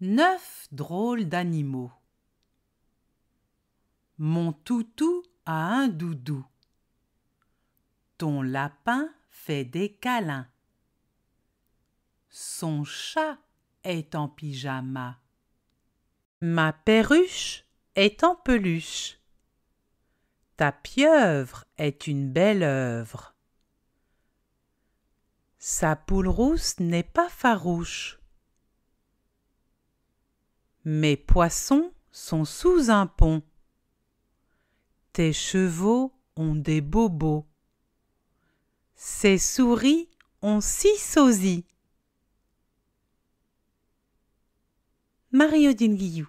neuf drôles d'animaux. Mon toutou a un doudou. Ton lapin fait des câlins. Son chat est en pyjama. Ma perruche est en peluche. Ta pieuvre est une belle œuvre. Sa poule rousse n'est pas farouche. Mes poissons sont sous un pont. Tes chevaux ont des bobos. Ces souris ont six sosies. Mario Guillou